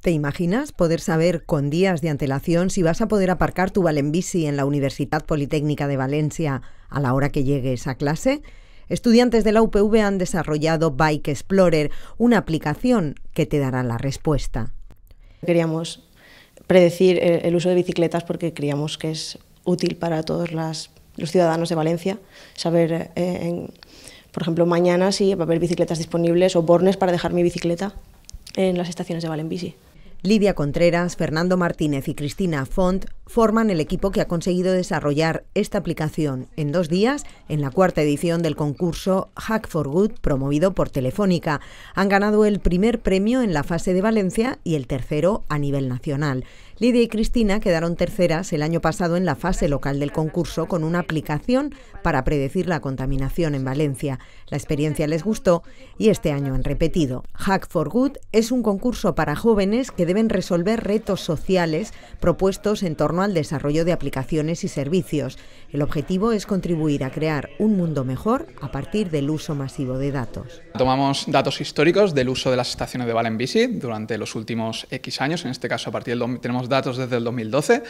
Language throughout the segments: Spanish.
¿Te imaginas poder saber con días de antelación si vas a poder aparcar tu Valenbici en la Universidad Politécnica de Valencia a la hora que llegue esa clase? Estudiantes de la UPV han desarrollado Bike Explorer, una aplicación que te dará la respuesta. Queríamos predecir el uso de bicicletas porque creíamos que es útil para todos los ciudadanos de Valencia saber, eh, por ejemplo, mañana si va a haber bicicletas disponibles o bornes para dejar mi bicicleta en las estaciones de Valenbici. Lidia Contreras, Fernando Martínez y Cristina Font forman el equipo que ha conseguido desarrollar esta aplicación en dos días en la cuarta edición del concurso Hack for Good promovido por Telefónica. Han ganado el primer premio en la fase de Valencia y el tercero a nivel nacional. Lidia y Cristina quedaron terceras el año pasado en la fase local del concurso con una aplicación para predecir la contaminación en Valencia. La experiencia les gustó y este año han repetido. Hack for Good es un concurso para jóvenes que deben resolver retos sociales propuestos en torno al desarrollo de aplicaciones y servicios. El objetivo es contribuir a crear un mundo mejor a partir del uso masivo de datos. Tomamos datos históricos del uso de las estaciones de Valen durante los últimos X años, en este caso a partir tenemos datos desde el 2012.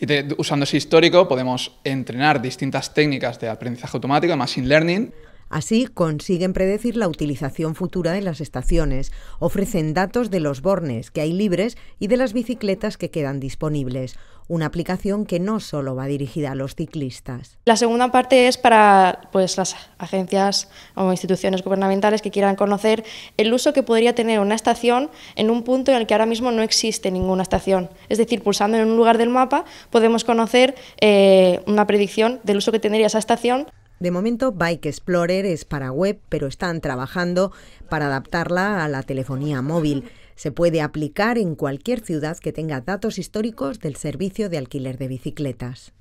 Y usando ese histórico podemos entrenar distintas técnicas de aprendizaje automático, machine learning. Así consiguen predecir la utilización futura de las estaciones, ofrecen datos de los bornes que hay libres y de las bicicletas que quedan disponibles una aplicación que no solo va dirigida a los ciclistas. La segunda parte es para pues, las agencias o instituciones gubernamentales que quieran conocer el uso que podría tener una estación en un punto en el que ahora mismo no existe ninguna estación. Es decir, pulsando en un lugar del mapa podemos conocer eh, una predicción del uso que tendría esa estación. De momento, Bike Explorer es para web, pero están trabajando para adaptarla a la telefonía móvil. Se puede aplicar en cualquier ciudad que tenga datos históricos del servicio de alquiler de bicicletas.